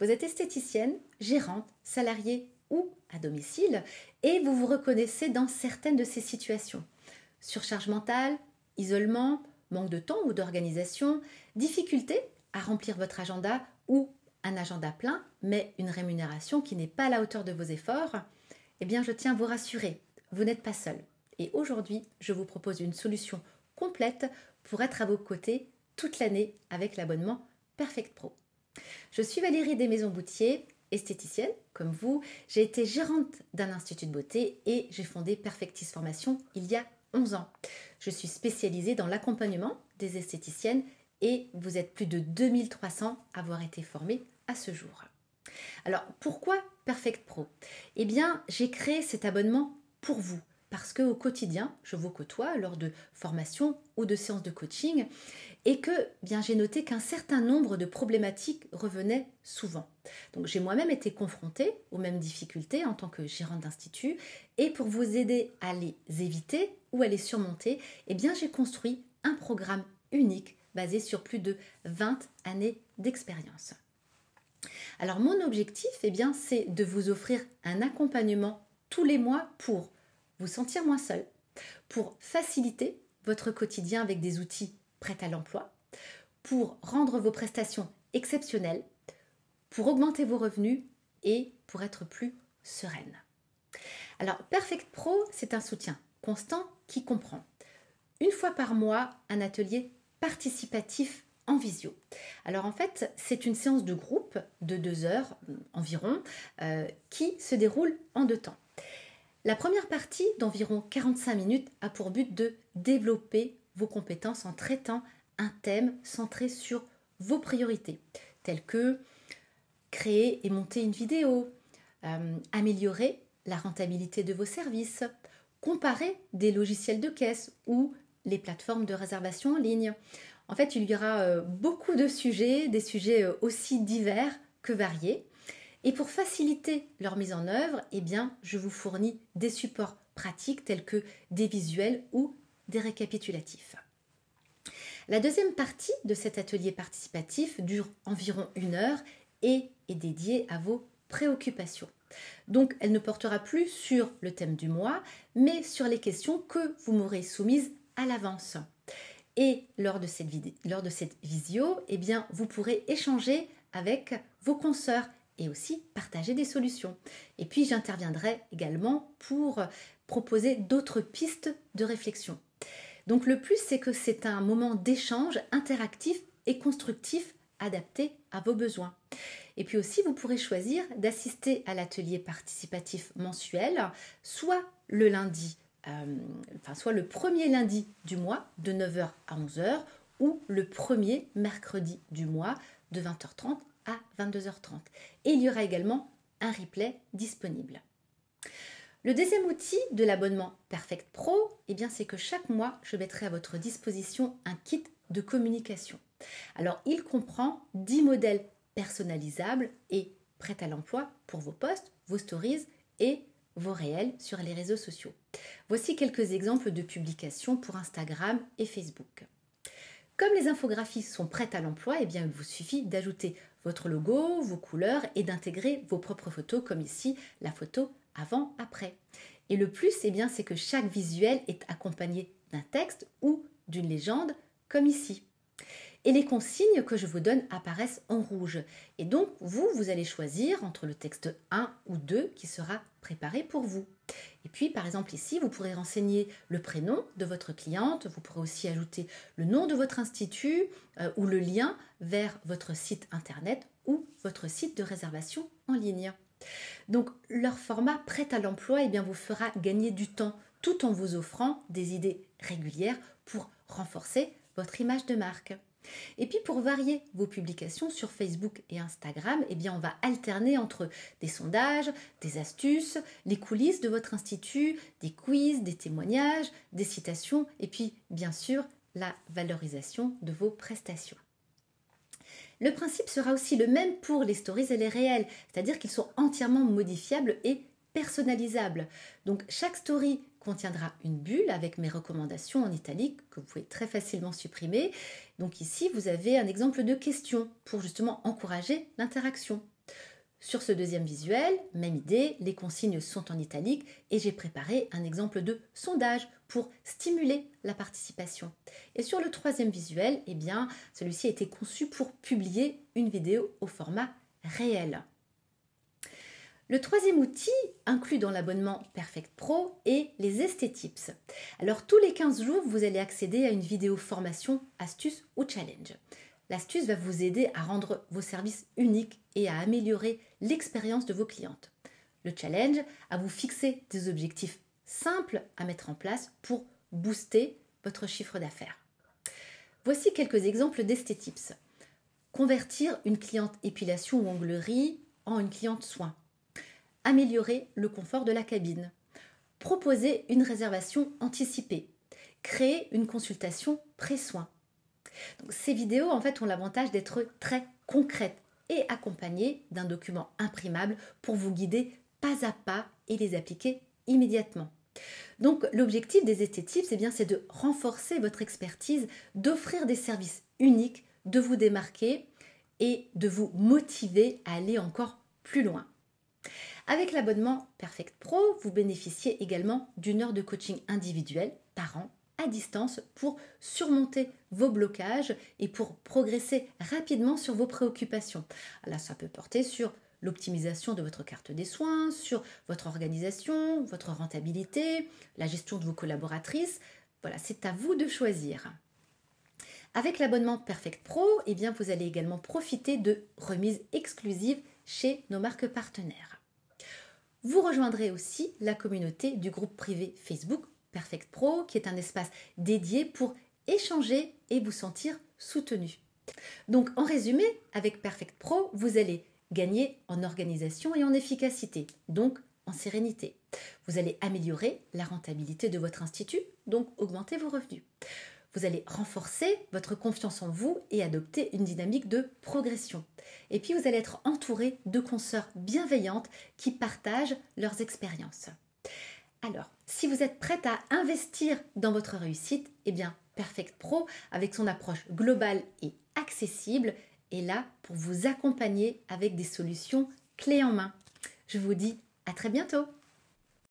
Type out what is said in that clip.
Vous êtes esthéticienne, gérante, salariée ou à domicile et vous vous reconnaissez dans certaines de ces situations. Surcharge mentale, isolement, manque de temps ou d'organisation, difficulté à remplir votre agenda ou un agenda plein, mais une rémunération qui n'est pas à la hauteur de vos efforts, eh bien je tiens à vous rassurer, vous n'êtes pas seul. Et aujourd'hui, je vous propose une solution complète pour être à vos côtés toute l'année avec l'abonnement Perfect Pro. Je suis Valérie Desmaisons-Boutier, esthéticienne comme vous. J'ai été gérante d'un institut de beauté et j'ai fondé Perfectis Formation il y a 11 ans. Je suis spécialisée dans l'accompagnement des esthéticiennes et vous êtes plus de 2300 à avoir été formés à ce jour. Alors pourquoi Perfect Pro Eh bien, j'ai créé cet abonnement pour vous parce qu'au quotidien, je vous côtoie lors de formations ou de séances de coaching et que bien j'ai noté qu'un certain nombre de problématiques revenaient souvent. Donc j'ai moi-même été confrontée aux mêmes difficultés en tant que gérante d'institut et pour vous aider à les éviter ou à les surmonter, et eh bien j'ai construit un programme unique basé sur plus de 20 années d'expérience. Alors mon objectif, eh bien, c'est de vous offrir un accompagnement tous les mois pour vous sentir moins seul, pour faciliter votre quotidien avec des outils prêts à l'emploi, pour rendre vos prestations exceptionnelles, pour augmenter vos revenus et pour être plus sereine. Alors, Perfect Pro, c'est un soutien constant qui comprend une fois par mois un atelier participatif en visio. Alors en fait, c'est une séance de groupe de deux heures euh, environ euh, qui se déroule en deux temps. La première partie d'environ 45 minutes a pour but de développer vos compétences en traitant un thème centré sur vos priorités, telles que créer et monter une vidéo, euh, améliorer la rentabilité de vos services, comparer des logiciels de caisse ou les plateformes de réservation en ligne. En fait, il y aura euh, beaucoup de sujets, des sujets euh, aussi divers que variés. Et pour faciliter leur mise en œuvre, eh bien, je vous fournis des supports pratiques tels que des visuels ou des récapitulatifs. La deuxième partie de cet atelier participatif dure environ une heure et est dédiée à vos préoccupations. Donc elle ne portera plus sur le thème du mois, mais sur les questions que vous m'aurez soumises à l'avance. Et lors de cette, lors de cette visio, eh bien, vous pourrez échanger avec vos consoeurs et aussi partager des solutions. Et puis j'interviendrai également pour proposer d'autres pistes de réflexion. Donc le plus, c'est que c'est un moment d'échange interactif et constructif adapté à vos besoins. Et puis aussi, vous pourrez choisir d'assister à l'atelier participatif mensuel, soit le lundi, euh, enfin soit le premier lundi du mois de 9h à 11h, ou le premier mercredi du mois de 20h30 à 22h30. Et il y aura également un replay disponible. Le deuxième outil de l'abonnement Perfect Pro, eh bien, c'est que chaque mois, je mettrai à votre disposition un kit de communication. Alors, il comprend 10 modèles personnalisables et prêts à l'emploi pour vos posts, vos stories et vos réels sur les réseaux sociaux. Voici quelques exemples de publications pour Instagram et Facebook. Comme les infographies sont prêtes à l'emploi, eh bien, il vous suffit d'ajouter votre logo, vos couleurs et d'intégrer vos propres photos comme ici la photo avant-après. Et le plus, eh bien, c'est que chaque visuel est accompagné d'un texte ou d'une légende comme ici. Et les consignes que je vous donne apparaissent en rouge. Et donc, vous, vous allez choisir entre le texte 1 ou 2 qui sera préparé pour vous. Et puis, par exemple, ici, vous pourrez renseigner le prénom de votre cliente, vous pourrez aussi ajouter le nom de votre institut euh, ou le lien vers votre site internet ou votre site de réservation en ligne. Donc, leur format prêt à l'emploi eh bien, vous fera gagner du temps tout en vous offrant des idées régulières pour renforcer image de marque. Et puis pour varier vos publications sur Facebook et Instagram, eh bien on va alterner entre des sondages, des astuces, les coulisses de votre institut, des quiz, des témoignages, des citations et puis bien sûr la valorisation de vos prestations. Le principe sera aussi le même pour les stories et les réels, c'est-à-dire qu'ils sont entièrement modifiables et personnalisable. Donc chaque story contiendra une bulle avec mes recommandations en italique que vous pouvez très facilement supprimer. Donc ici, vous avez un exemple de question pour justement encourager l'interaction. Sur ce deuxième visuel, même idée, les consignes sont en italique et j'ai préparé un exemple de sondage pour stimuler la participation. Et sur le troisième visuel, eh bien, celui-ci a été conçu pour publier une vidéo au format réel. Le troisième outil inclus dans l'abonnement Perfect Pro est les Esthétips. Alors tous les 15 jours, vous allez accéder à une vidéo formation, astuce ou challenge. L'astuce va vous aider à rendre vos services uniques et à améliorer l'expérience de vos clientes. Le challenge à vous fixer des objectifs simples à mettre en place pour booster votre chiffre d'affaires. Voici quelques exemples d'esthétips. Convertir une cliente épilation ou onglerie en une cliente soin améliorer le confort de la cabine, proposer une réservation anticipée, créer une consultation pré-soin. ces vidéos en fait ont l'avantage d'être très concrètes et accompagnées d'un document imprimable pour vous guider pas à pas et les appliquer immédiatement. Donc l'objectif des esthétips, c'est eh bien, c'est de renforcer votre expertise, d'offrir des services uniques, de vous démarquer et de vous motiver à aller encore plus loin. Avec l'abonnement Perfect Pro, vous bénéficiez également d'une heure de coaching individuel par an à distance pour surmonter vos blocages et pour progresser rapidement sur vos préoccupations. Là, ça peut porter sur l'optimisation de votre carte des soins, sur votre organisation, votre rentabilité, la gestion de vos collaboratrices. Voilà, c'est à vous de choisir. Avec l'abonnement Perfect Pro, eh bien, vous allez également profiter de remises exclusives chez nos marques partenaires. Vous rejoindrez aussi la communauté du groupe privé Facebook Perfect Pro, qui est un espace dédié pour échanger et vous sentir soutenu. Donc en résumé, avec Perfect Pro, vous allez gagner en organisation et en efficacité, donc en sérénité. Vous allez améliorer la rentabilité de votre institut, donc augmenter vos revenus. Vous allez renforcer votre confiance en vous et adopter une dynamique de progression. Et puis vous allez être entouré de consoeurs bienveillantes qui partagent leurs expériences. Alors, si vous êtes prête à investir dans votre réussite, eh bien, Perfect Pro, avec son approche globale et accessible, est là pour vous accompagner avec des solutions clés en main. Je vous dis à très bientôt